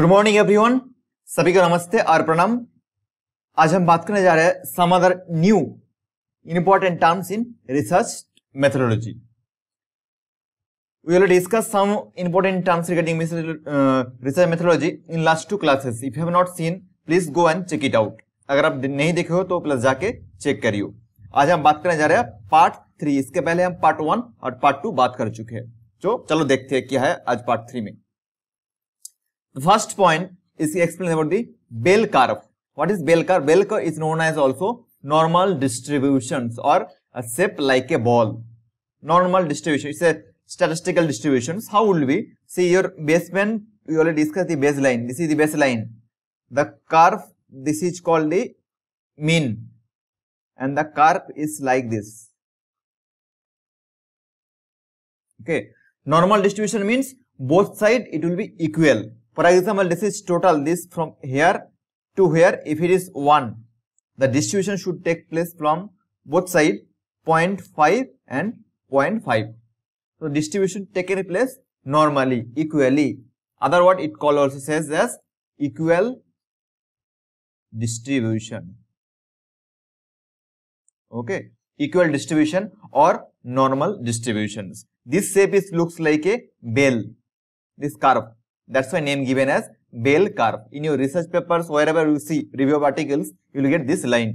Good morning everyone सभी को नमस्ते और प्रणाम आज हम बात करने जा रहे हैं some other new important terms in research methodology we already discuss some important terms regarding research methodology in last two classes if you have not seen please go and check it out अगर आप नहीं देखे हो तो plus जाके check करियो आज हम बात करने जा रहे हैं पार्ट थ्री इसके पहले हम पार्ट वन और पार्ट टू बात कर चुके हैं जो चलो देखते हैं क्या है आज पार्ट थ्री में The first point is to explain about the bell curve. What is bell curve? Bell curve is known as also normal distributions or a shape like a ball. Normal distribution. It's a statistical distributions. How will we see your baseline. We already discussed the baseline. This is the baseline. The curve. This is called the mean, and the curve is like this. Okay. Normal distribution means both side it will be equal for example, this is total this from here to here. If it is 1, the distribution should take place from both side 0.5 and 0.5. So, distribution taken place normally, equally. Other what it call also says as equal distribution. Okay, equal distribution or normal distributions. This shape is looks like a bell, this curve. That's why name given as bell curve. In your research papers, wherever you see review of articles, you will get this line.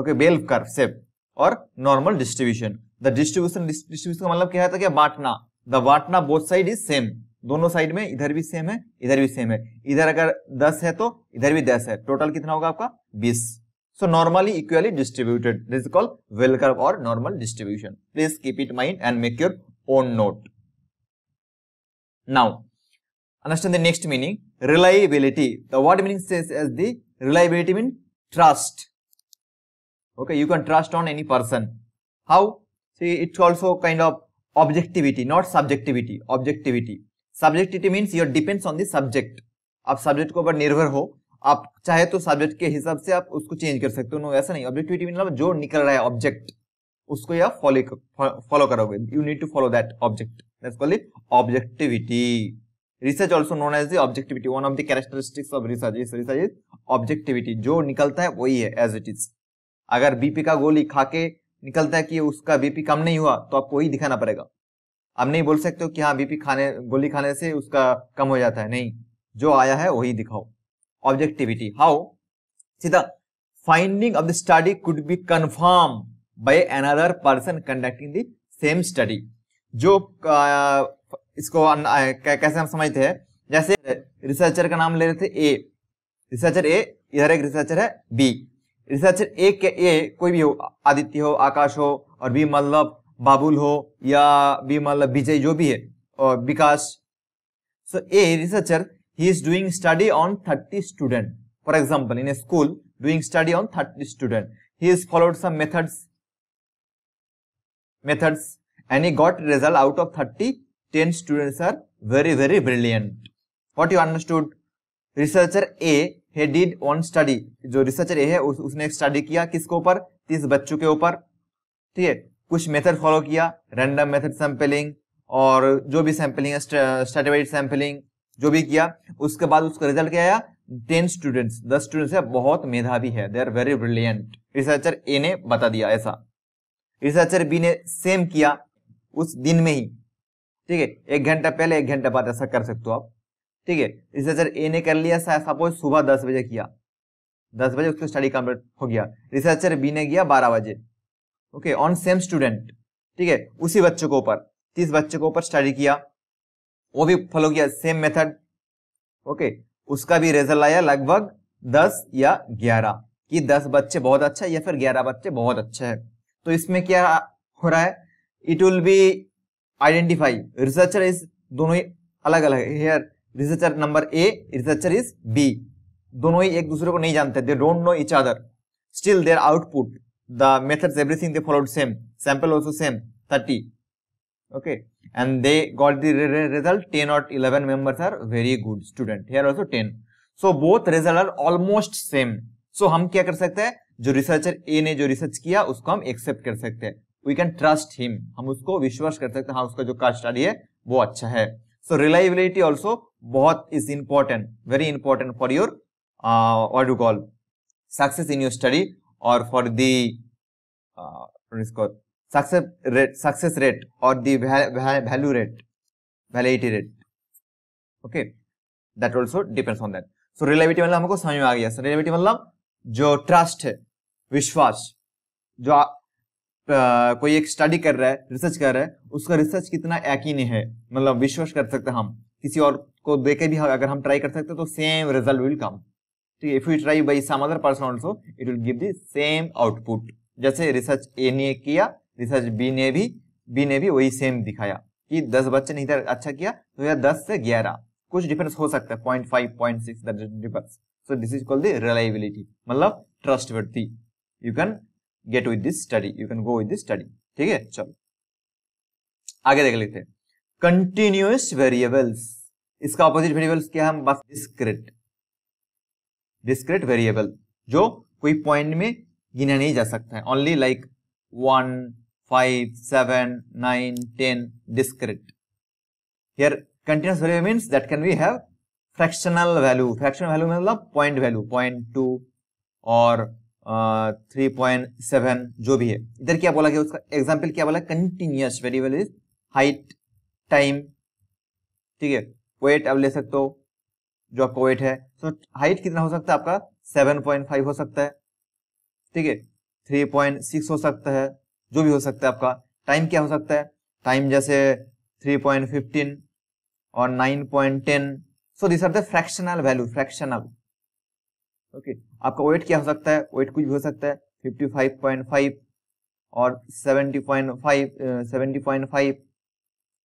Okay, bell curve shape or normal distribution. The distribution distribution का मतलब क्या था क्या बांटना. The बांटना both side is same. दोनों side में इधर भी सेम है इधर भी सेम है इधर अगर 10 है तो इधर भी 10 है टोटल कितना होगा आपका 20 so normally equally distributed this call bell curve और normal distribution please keep it mind and make your own note now Understand the next meaning, reliability. The word meaning says as the reliability mean trust. Okay, you can trust on any person. How? See, it's also kind of objectivity, not subjectivity, objectivity. Subjectivity means your depends on the subject. आप subject के ऊपर निर्भर हो आप चाहे तो subject के हिसाब से आप उसको चेंज कर सकते हो नो ऐसा नहीं ऑब्जेक्टिविटी मतलब जो निकल रहा है ऑब्जेक्ट उसको आप फॉलो फॉलो करोगे you need to follow that object that's called objectivity research also known as the objectivity one of the characteristics of research is research is objectivity जो निकलता है वही है एज इट इज अगर BP का गोली खा के निकलता है कि उसका बीपी कम नहीं हुआ तो आपको वही दिखाना पड़ेगा आप नहीं बोल सकते हो कि हाँ बीपी खाने गोली खाने से उसका कम हो जाता है नहीं जो आया है वही दिखाओ ऑब्जेक्टिविटी हाउ सीधा finding of the study could be confirmed by another person conducting the same study जो इसको कैसे हम समझते हैं जैसे रिसर्चर का नाम ले रहे थे ए रिसर्चर ए इधर एक रिसर्चर है बी रिसर्चर ए के ए कोई भी हो आदित्य हो आकाश हो और बी मतलब बाबुल हो या बी मतलब विजय जो भी है और विकास so a researcher he is doing study on thirty student for example in a school doing study on thirty student he is followed some methods methods and he got result out of thirty 10 students are very, very brilliant. What you understood? Researcher A he did one study. जो researcher A है उस, उसने एक study किया किसके ऊपर? 30 बच्चों के ऊपर. ठीक है कुछ मेथड फॉलो किया रैंडम मेथड सैंपलिंग और जो भी सैंपलिंग स्ट्रेटेवाइड सैंपलिंग जो भी किया उसके बाद उसका रिजल्ट क्या आया टेन स्टूडेंट्स दस स्टूडेंट्स है बहुत मेधावी है they are very brilliant researcher A ने बता दिया ऐसा रिसर्चर बी ने सेम किया उस दिन में ही ठीक है एक घंटा पहले एक घंटा बाद ऐसा कर सकते हो आप ठीक है रिसर्चर ए ने कर लिया सपोज सुबह दस बजे किया दस बजे उसकी स्टडी कंप्लीट हो गया रिसर्चर बी ने किया बारह बजे ओके ऑन सेम स्टूडेंट ठीक है उसी बच्चे को ऊपर तीस बच्चे को ऊपर स्टडी किया वो भी फॉलो किया सेम मेथड ओके उसका भी रिजल्ट आया लगभग दस या ग्यारह कि दस बच्चे बहुत अच्छा है या फिर ग्यारह बच्चे बहुत अच्छे हैं तो इसमें क्या हो रहा है it will be identify researcher is दोनों ही अलग अलग here researcher number A researcher is B दोनों ही एक दूसरे को नहीं जानते they don't know each other still their output the methods everything they followed same sample also same thirty okay and they got the result ten और eleven members are very good student here also ten so both result are almost same सो हम क्या कर सकते हैं जो researcher A ने जो research किया उसको हम एक्सेप्ट कर सकते हैं वी कैन ट्रस्ट हिम हम उसको विश्वास कर सकते हैं हाँ उसका जो का स्टडी है वो अच्छा है सो रिलायबिलिटी ऑल्सो बहुत is important very important for your what you call success in your study और for the success rate success rate और the value rate validity rate okay that also depends on that so reliability मतलब हमको समझ में आ गया reliability मतलब जो trust है विश्वास जो कोई एक स्टडी कर रहा है रिसर्च कर रहा है उसका रिसर्च कितना यकीन है मतलब विश्वास कर सकते हम किसी और को देखे भी अगर हम ट्राई कर सकते तो सेम रिजल्ट विल कम ठीक है if you try by some other person also it will give the same output जैसे रिसर्च ए ने किया रिसर्च बी ने भी बी ने भी वही सेम दिखाया कि दस बच्चे नहीं था अच्छा किया तो यह दस से ग्यारह कुछ डिफरेंस हो सकता है point five point six difference so this is called the reliability मतलब trust you can get with this study you can go with this study ठीक है चलो आगे देख लेते हैं कंटिन्यूस वेरिएबल्स इसका ऑपोजिट वेरिएबल्स क्या है बस डिस्क्रिट डिस्क्रिट वेरिएबल जो कोई पॉइंट में गिना नहीं जा सकता है only like one five seven nine ten discrete here continuous variable means that can we have fractional value fractional value मतलब पॉइंट वैल्यू पॉइंट टू और थ्री पॉइंट सेवन जो भी है इधर क्या बोला गया उसका एग्जाम्पल क्या बोला continuous variable is height time ठीक है वेट अब ले सकते हो जो आपका वेट है सो so, हाइट कितना हो सकता है आपका सेवन पॉइंट फाइव हो सकता है ठीक है थ्री पॉइंट सिक्स हो सकता है जो भी हो सकता है आपका टाइम क्या हो सकता है टाइम जैसे थ्री पॉइंट फिफ्टीन और nine point ten so this are the fractional value fractional okay आपका वेट क्या हो सकता है वेट कुछ भी हो सकता है 55.5 और 70.5 70.5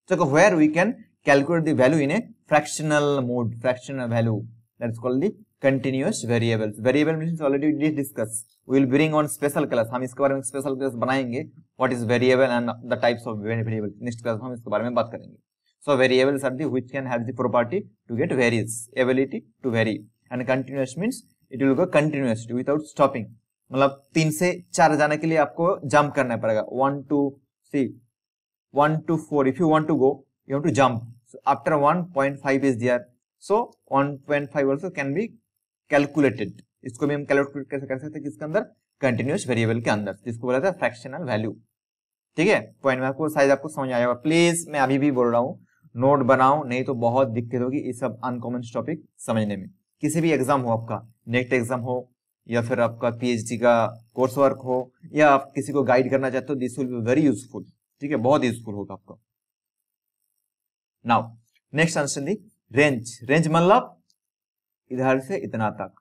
चलो where we can calculate the value in a fractional mode fractional value that is called the continuous variables variable means already we discuss we will bring on special class हम इसके बारे में स्पेशल क्लास बनाएंगे what is variable and the types of variable next class हम इसके बारे में बात करेंगे so variables are the which can have the property to get varies ability to very and continuous means it will go continuously without stopping मतलब तीन से चार जाने के लिए आपको जंप करना पड़ेगा one two three one two four if you want to go you want to jump after one point five is there so one point five also can be calculated इसको भी हम कैलकुलेट कैसे कर सकते हैं किसके अंदर कंटिन्यूस वेरिएबल के अंदर जिसको बोला था फ्रैक्शनल वैल्यू ठीक है पॉइंट में आपको साइज आपको समझ आया होगा प्लीज मैं अभी भी बोल रहा हूँ नोट बनाओ नहीं तो बहुत दिक्कत होगी इस सब अनकॉमन टॉपिक समझने में किसी भी एग्ज़ाम हो आपका नेक्स्ट एग्ज़ाम हो या फिर आपका पीएचडी का कोर्स वर्क हो या आप किसी को गाइड करना चाहते हो this will be very useful ठीक है बहुत यूजफुल होगा आपको now next answer the range range मतलब इधर से इतना तक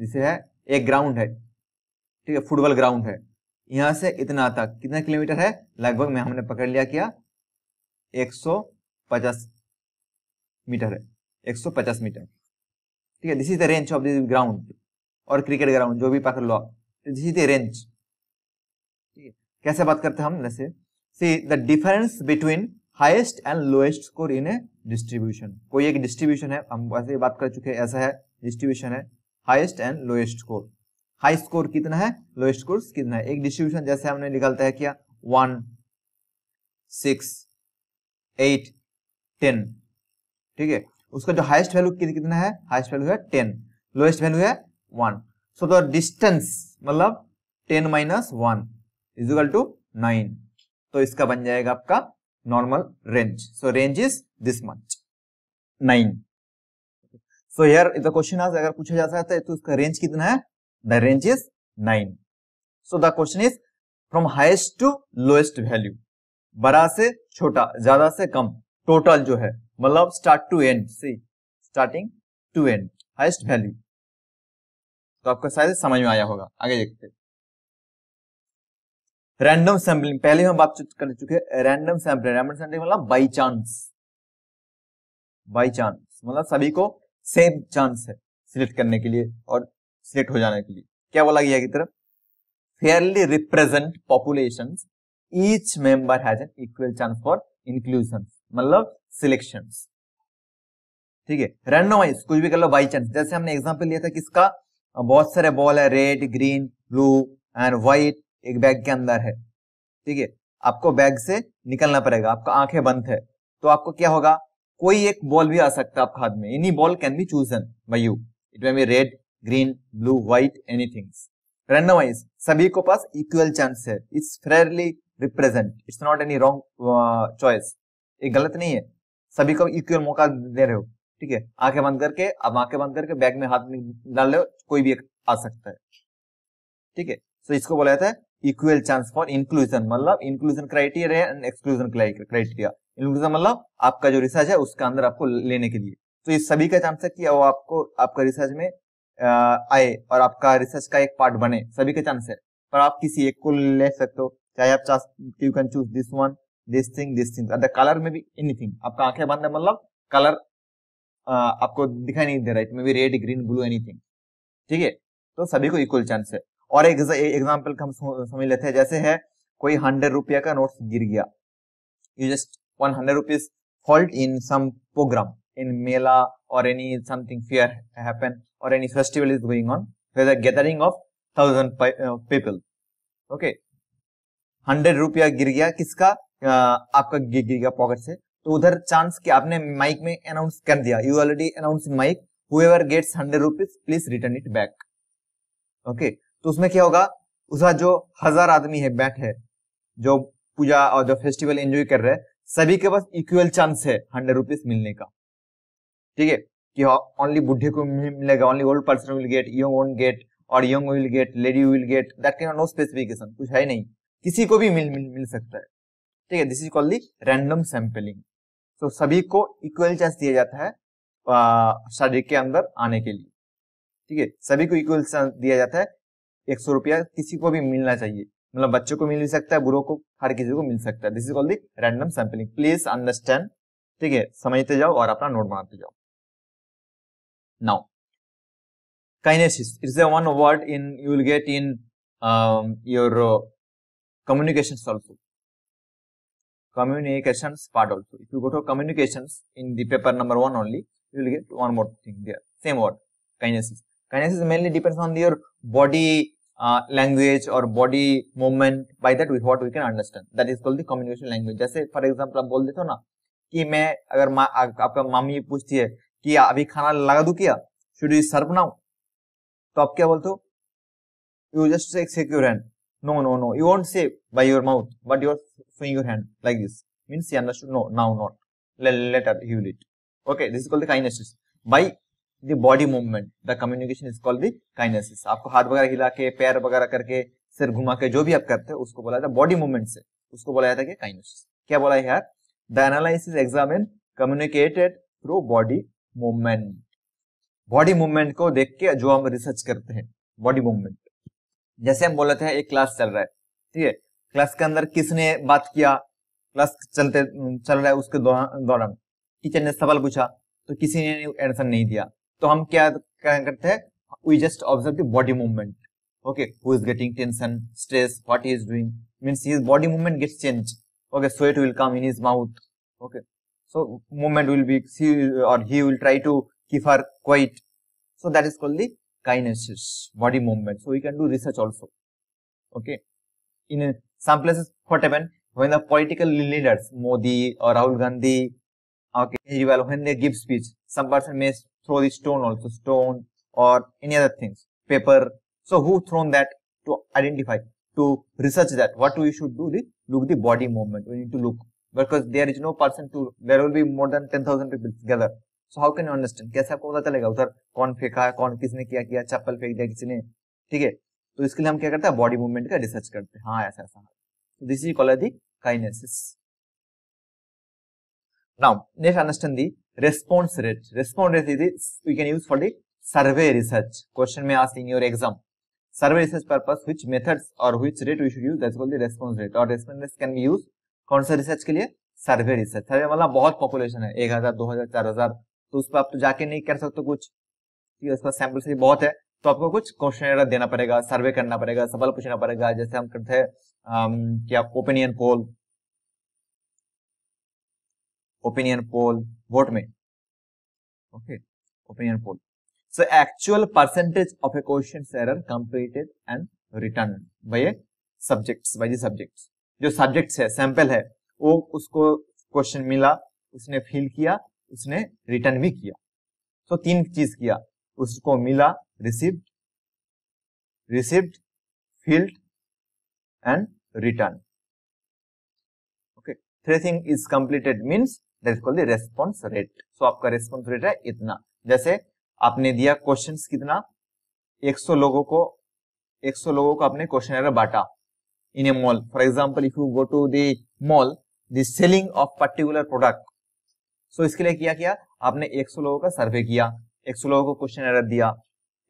जिसे है एक ग्राउंड है ठीक है फुटबॉल ग्राउंड है यहां से इतना तक कितना किलोमीटर है लगभग मैं हमने पकड़ लिया क्या 150 मीटर है 150 मीटर ठीक है this is the range of this ground और क्रिकेट ग्राउंड जो भी पकड़ लो दिस इज द रेंज ठीक है कैसे बात करते हम जैसे see the difference between highest and lowest score in a distribution कोई एक डिस्ट्रीब्यूशन है हम वैसे बात कर चुके हैं ऐसा है डिस्ट्रीब्यूशन है highest and lowest score high score कितना है लोएस्ट स्कोर कितना है एक डिस्ट्रीब्यूशन जैसे हमने निकालता है क्या वन सिक्स एट टेन ठीक है उसका जो हाइस्ट वैल्यू कितना है हाइस्ट वैल्यू है टेन लोएस्ट वैल्यू है वन सो द डिस्टेंस मतलब ten minus one is equal to nine तो इसका बन जाएगा आपका normal range so range is this much nine so here the question आज अगर पूछा जा सकता है तो, तो इसका रेंज कितना है the range is nine so the question is from highest to lowest value बड़ा से छोटा ज्यादा से कम टोटल जो है मतलब start to end see starting to end highest value तो आपको शायद समझ में आया होगा आगे देखते रैंडम सैम्पलिंग पहले हम बात कर चुके रैंडम सैम्पलिंग रैंडम सैम्पलिंग मतलब बाई चांस बाई चांस मतलब सभी को सेम चांस है सिलेक्ट करने के लिए और सिलेक्ट हो जाने के लिए क्या बोला गया की तरफ fairly represent population each member has an equal chance for inclusion मतलब सिलेक्शन ठीक है रेंडमाइज कुछ भी कर लो बाई चांस जैसे हमने एग्जाम्पल लिया था किसका बहुत सारे बॉल है red green blue and white एक बैग के अंदर है ठीक है आपको बैग से निकलना पड़ेगा आपका आंखें बंद है तो आपको क्या होगा कोई एक बॉल भी आ सकता है आपके हाथ में any ball can be chosen by you it may be red green blue white any randomize सभी को पास इक्वल चांस है it's fairly represent it's not any wrong choice ये गलत नहीं है सभी को इक्वल मौका दे रहे हो ठीक है आंखें बंद करके अब आंखें बंद करके बैग में हाथ डाल रहे हो कोई भी एक आ सकता है ठीक है सो इसको बोला जाता है इक्वल चांस फॉर इंक्लूजन मतलब inclusion criteria and exclusion criteria inclusion मतलब आपका जो रिसर्च है उसके अंदर आपको लेने के लिए तो इस सभी का चांस है कि वो आपको आपका रिसर्च में आए और आपका रिसर्च का एक पार्ट बने सभी का चांस है पर आप किसी एक को ले सकते हो चाहे आप you can choose this one this thing this thing the colour में भी एनीथिंग आपका आंखें बंद है मतलब कलर आपको दिखाई नहीं दे रहा इट में भी रेड ग्रीन ब्लू एनीथिंग ठीक है तो सभी को इक्वल चांस है और एक एग्जाम्पल हम समझ लेते हैं जैसे है कोई हंड्रेड रुपया का नोट गिर गया you just one hundred rupees fault in some programme in मेला और एनी समथिंग फेयर हैपन और any festival is going on there's a gathering of thousand people okay hundred रुपया गिर गया किसका आपका का पॉकेट से तो उधर चांस कि आपने माइक में अनाउंस कर दिया you already announce mic whoever gets hundred rupees please return it back okay तो उसमें क्या होगा उसका जो हजार आदमी है बैठ है जो पूजा और जो फेस्टिवल एंजॉय कर रहे हैं सभी के पास इक्वल चांस है हंड्रेड रुपीज मिलने का ठीक है कि ओनली हाँ, बुढ़े को मिलेगा only old person will get young one get और young will get lady will get that can no specification कुछ है नहीं किसी को भी मिल मिल, मिल सकता है ठीक है this is called the random sampling so सभी को इक्वल चांस दिया जाता है शरीर के अंदर आने के लिए ठीक है सभी को इक्वल चांस दिया जाता है एक सौ रुपया किसी को भी मिलना चाहिए मतलब बच्चों को मिल सकता है बुढ़ों को हर किसी को मिल सकता है this is called the random sampling please understand ठीक है समझते जाओ और अपना नोट बनाते जाओ now kinesis it's a one word in you will get in your communication also communications part also. If you go to communications in the paper number one only, you will get one more thing there. Same word, kinesis. Kinesis mainly depends on your body uh, language or body movement. By that, we what we can understand. That is called the communication language. जैसे for example आप बोल देते हो ना कि मैं अगर मा, आ, आपका मामी पूछती है कि अभी खाना लगा दू क्या शुड यू सर्व नाउ तो आप क्या बोलते हो यू जस्ट एक secure hand No, no, no. You won't say by your mouth, but you are showing your hand like this. Means he understood. No, now not. Let, later he will eat. Okay, this is called the kinesis. By the body movement, the communication is called the kinesis. aapko haath वगैरह hila ke pair वगैरह karke sir ghuma ke jo bhi aap karte hai usko bola jata body movement se usko bola jata hai kinesis kya bola hai yaar the analysis examine communicated through body movement body movement ko dekh ke jo hum research karte hain body movement जैसे हम बोलते हैं एक class चल रहा है ठीक है क्लास के अंदर किसने बात किया क्लास चलते चल रहा है उसके दौरान टीचर ने सवाल पूछा तो किसी ने आंसर नहीं दिया तो हम क्या करते हैं we just observe the body movement okay who is getting tension stress what he is doing means his body movement gets change okay sweat will come in his mouth okay so movement will be she or he will try to keep her quiet so that is called the kinesis, body movement. So we can do research also. Okay. In some places, what happened when the political leaders, Modi or Rahul Gandhi, okay, Kejriwal, when they give speech, some person may throw the stone also, stone or any other things, paper. So who thrown that to identify, to research that? What we should do? The look the body movement. We need to look because there is no person to. There will be more than ten thousand people together. So how can you understand कैसे आपको पता चलेगा उधर कौन फेंका है कौन किसने किया किया चप्पल फेंक दिया किसी ने ठीक है तो इसके लिए हम क्या करते हैं बॉडी मूवमेंट का रिसर्च करते हैं हाँ ऐसा ऐसा तो this is call the kinesis now next understand the response rate response rate is we can use for the survey research question में आज in your exam survey research purpose which methods और which rate we should use that's called the response rate और response rate can be use कौन सा research के लिए सर्वे research सर्वे मतलब बहुत पॉपुलेशन है एक हजार दो हजार चार हजार तो उस पर आप तो जाके नहीं कर सकते कुछ उस पर सैंपल से बहुत है तो आपको कुछ क्वेश्चन देना पड़ेगा सर्वे करना पड़ेगा सवाल पूछना पड़ेगा जैसे हम करते हैं um, कि आप opinion poll opinion poll vote में okay opinion poll so actual percentage of a question error completed and return by a subjects by the subjects जो सब्जेक्ट्स है सैंपल है वो उसको क्वेश्चन मिला उसने फील किया उसने रिटर्न भी किया तो तीन चीज किया उसको मिला receipt receipt field and return okay three thing is completed means response rate so आपका रेस्पॉन्स रेट है इतना जैसे आपने दिया क्वेश्चन कितना 100 लोगों को 100 लोगों को आपने क्वेश्चन बांटा in a mall for example if you go to doll the selling of particular product so इसके लिए क्या किया आपने 100 लोगों का सर्वे किया 100 लोगों को क्वेश्चन एरर दिया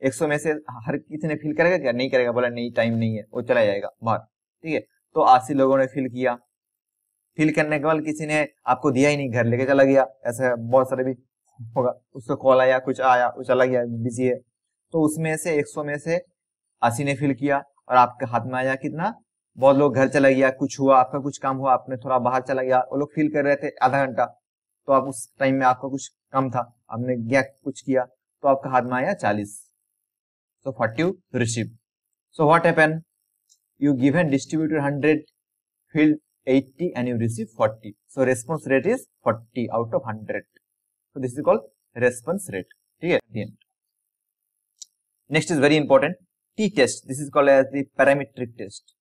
100 में से हर किसी ने फिल करेगा क्या नहीं करेगा बोला नहीं टाइम नहीं है वो चला जाएगा बाहर ठीक है तो अस्सी लोगों ने फिल किया फिल करने के बाद किसी ने आपको दिया ही नहीं घर लेके चला गया ऐसा बहुत सारे भी होगा उसको कॉल आया कुछ आया वो चला गया बिजी है तो उसमें से 100 में से 80 ने फिल किया और आपके हाथ में आया कितना बहुत लोग घर चला गया कुछ हुआ आपका कुछ काम हुआ आपने थोड़ा बाहर चला गया वो लोग फील कर रहे थे आधा घंटा तो आप उस टाइम में आपका कुछ कम था आपने गैक कुछ किया तो आपका हाथ में आया चालीस so forty you receive so what happen you given distributor 100 field 80 and you receive 40 so response rate is 40 out of 100 so this is called response rate ठीक है the end next is very important t test this is called as the parametric test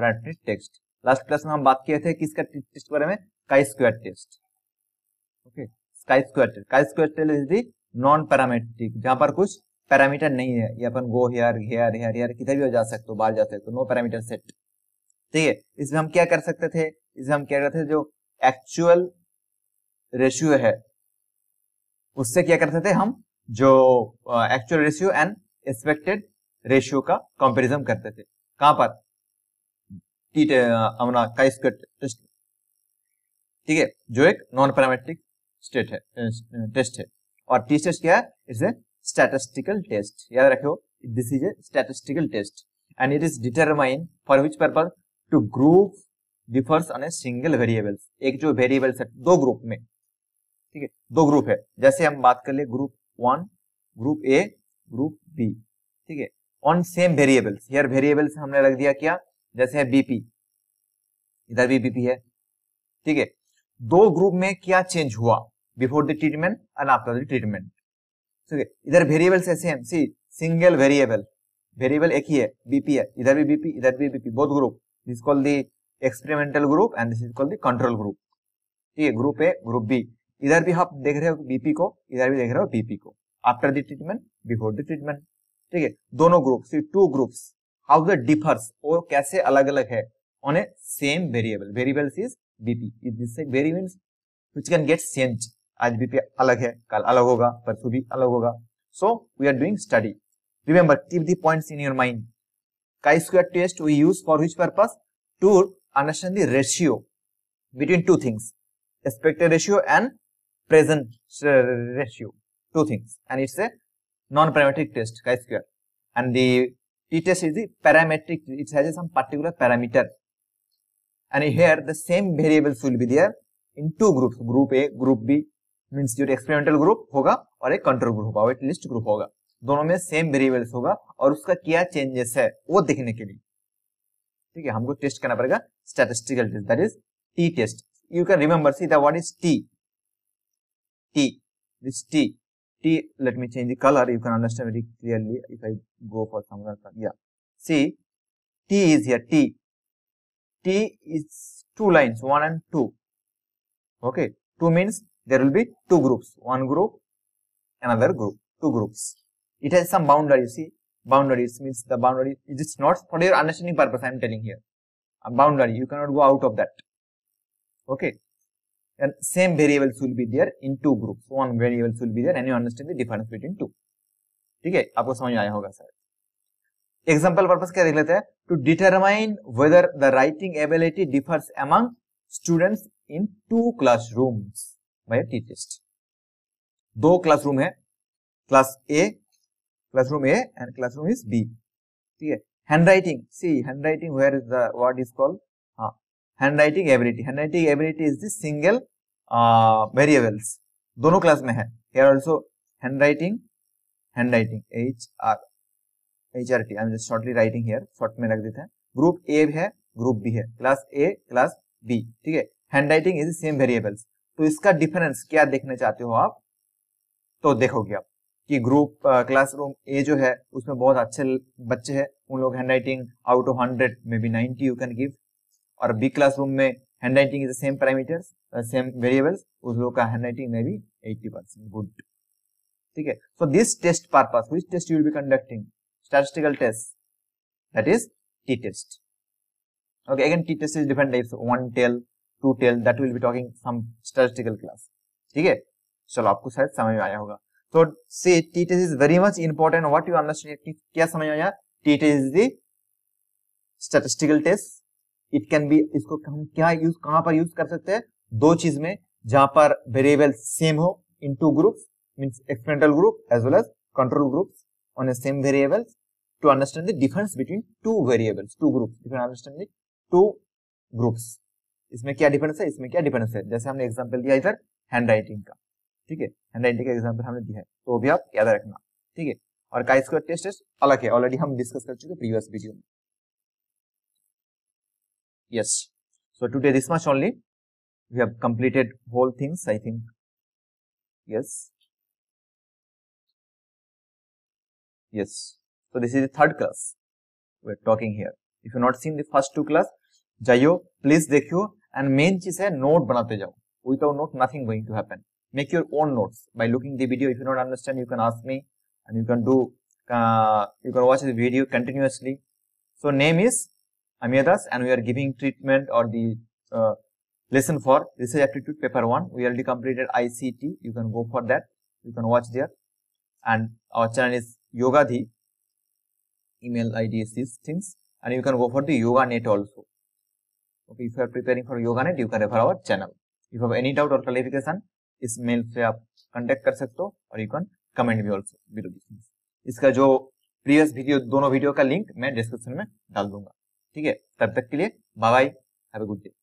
parametric test last class में हम बात किए थे किसका test के बारे में chi square test okay chi square test chi square test is the non parametric जहां पर कुछ पैरामीटर नहीं है ये अपन go here here here here किधर भी जा सकते हो बाहर जा सकते हो नो पैरामीटर सेट ठीक है इसमें हम क्या कर सकते थे इसमें हम क्या करते थे जो एक्चुअल रेशियो है उससे क्या करते थे हम जो actual ratio and expected ratio का कंपेरिजन करते थे कहां पर टी अपना का टेस्ट ठीक है जो एक नॉन पैरामेट्रिक स्टेट है टेस्ट है और टी टेस्ट क्या है इज ए स्टैटिस्टिकल टेस्ट याद रखियो this is a statistical test and it is determine for which purpose two group differs on a single variables एक जो वेरिएबल्स है दो ग्रुप में ठीक है दो ग्रुप है जैसे हम बात कर ले group one group A group B ठीक है on same variables here variables हमने रख दिया क्या जैसे है बीपी इधर भी बीपी है ठीक है दो ग्रुप में क्या चेंज हुआ before the treatment and after the treatment ठीक है इधर वेरिएबल्स से same see single variable variable एक ही है बीपी है इधर भी बीपी इधर भी BP both group this call the experimental group and this is call the control group ठीक है ग्रुप ए ग्रुप बी इधर भी आप देख रहे हो बीपी को इधर भी देख रहे हो बीपी को after the treatment before the treatment ठीक है दोनों group two groups how the differs और कैसे अलग अलग है on a same variable variables is BP This very means which can get change आज बीपी अलग है कल अलग होगा परसों भी अलग होगा so we are doing study remember keep the points in your chi square test we use for which purpose to understand the ratio between two things expected ratio and present uh, ratio two things and it's a non-parametric test chi square and the t test is the parametric it has some particular parameter and here the same variables will be there in two groups group A group B means जो experimental group होगा और एक control group होगा एक list group होगा दोनों में same variables होगा और उसका क्या चेंजेस है वो देखने के लिए ठीक है हमको टेस्ट करना पड़ेगा statistical test that is T test you can remember see that what is T T this T T let me change the colour you can understand very clearly if I go for someone या see T is here T T is two lines, 1 and 2. Okay, 2 means there will be two groups, one group, another group, two groups. It has some boundary, you see. Boundaries means the boundary, it is not for your understanding purpose, I am telling here. A boundary, you cannot go out of that. Okay, and same variables will be there in two groups. One variables will be there and you understand the difference between two. Okay, आपको समझ आया होगा sir example purpose क्या देख लेते हैं to determine whether the writing ability differs among students in two class room T test दो room है class A classroom A and room is B ठीक है hand writing see hand writing where is the word is called हाँ hand writing ability hand writing ability is the single variables दोनों class में है here also hand writing hand writing H R H R T I am shortly writing here short में रख देते हैं group A है group B है class A class B ठीक है hand writing is same variables तो इसका डिफरेंस क्या देखना चाहते हो आप तो देखोगे आप कि ग्रुप क्लासरूम ए जो है उसमें बहुत अच्छे बच्चे हैं उन लोग hand writing out of hundred may be ninety you can give और बी क्लासरूम में hand writing is same parameter same variables उस लोग का hand writing may be eighty percent good ठीक है so this test purpose which test you'll be conducting statistical test that is t-test. Okay, again t-test is different types, one tail, two tail, that will be talking some statistical class. ठीक है चलो आपको शायद समझ में आया होगा तो से T test is very much important what you understand क्या समझ में आया T test is the statistical test it can be इसको हम क्या यूज कहां पर यूज कर सकते हैं दो चीज में जहां पर वेरिएबल सेम हो in two group mean experimental group as well as control group on a same variables to understand the difference between two variables, two groups. If You understand the two groups. इसमें क्या difference है इसमें क्या difference है जैसे हमने example दिया इधर हैंड राइटिंग का ठीक है handwriting राइटिंग का एग्जाम्पल हमने दिया है तो भी आप याद रखना ठीक है और का स्क्वायर टेस्ट टेस्ट अलग है ऑलरेडी हम डिस्कस कर चुके प्रीवियस वीडियो में yes so today this much only we have completed whole things I think yes yes So, this is the third class we are talking here. If you have not seen the first two class, jayo, please dekhyo and main chis hai note banate jao. Without note, nothing going to happen. Make your own notes by looking the video. If you don't understand, you can ask me and you can do, uh, you can watch the video continuously. So, name is Amyadas and we are giving treatment or the uh, lesson for research aptitude paper 1. We already completed ICT. You can go for that. You can watch there. And our channel is Yogadhi. email id these things, and you can go for the yoga net also. Okay, if you are preparing for yoga net you can refer our channel. If you have any doubt or clarification, इस mail से आप contact कर सकते हो और you can comment भी also below इसका जो प्रीवियस वीडियो दोनों वीडियो का लिंक मैं डिस्क्रिप्शन में डाल दूंगा ठीक है तब तक के लिए bye bye have a good day